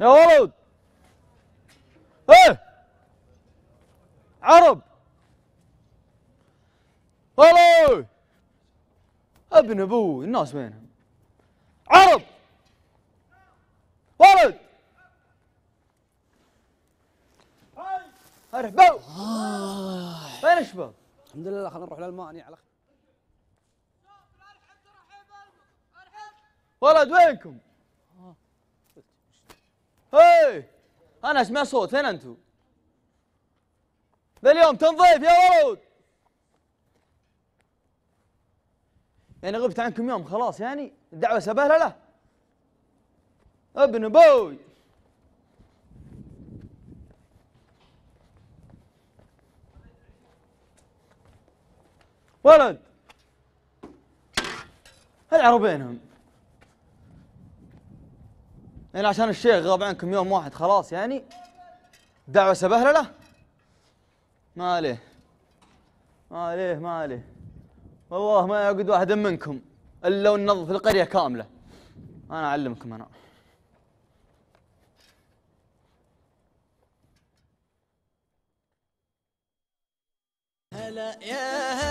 يا ولد ايه عرب ولد ابن ابوي الناس وينهم عرب ولد ارحبوا وين الشباب؟ الحمد لله خلينا نروح لالمانيا على خير ولد وينكم؟ انا اسمع صوت فين انتم؟ ذا اليوم تنظيف يا ولد يعني غبت عنكم يوم خلاص يعني الدعوه سبهله لا ابن بوي ولد هل عربينهم يعني عشان الشيخ غاب عنكم يوم واحد خلاص يعني دعوة سبهللة ما عليه ما عليه ما عليه والله ما يعقد واحد منكم الا وننظف القريه كامله انا اعلمكم انا هلا يا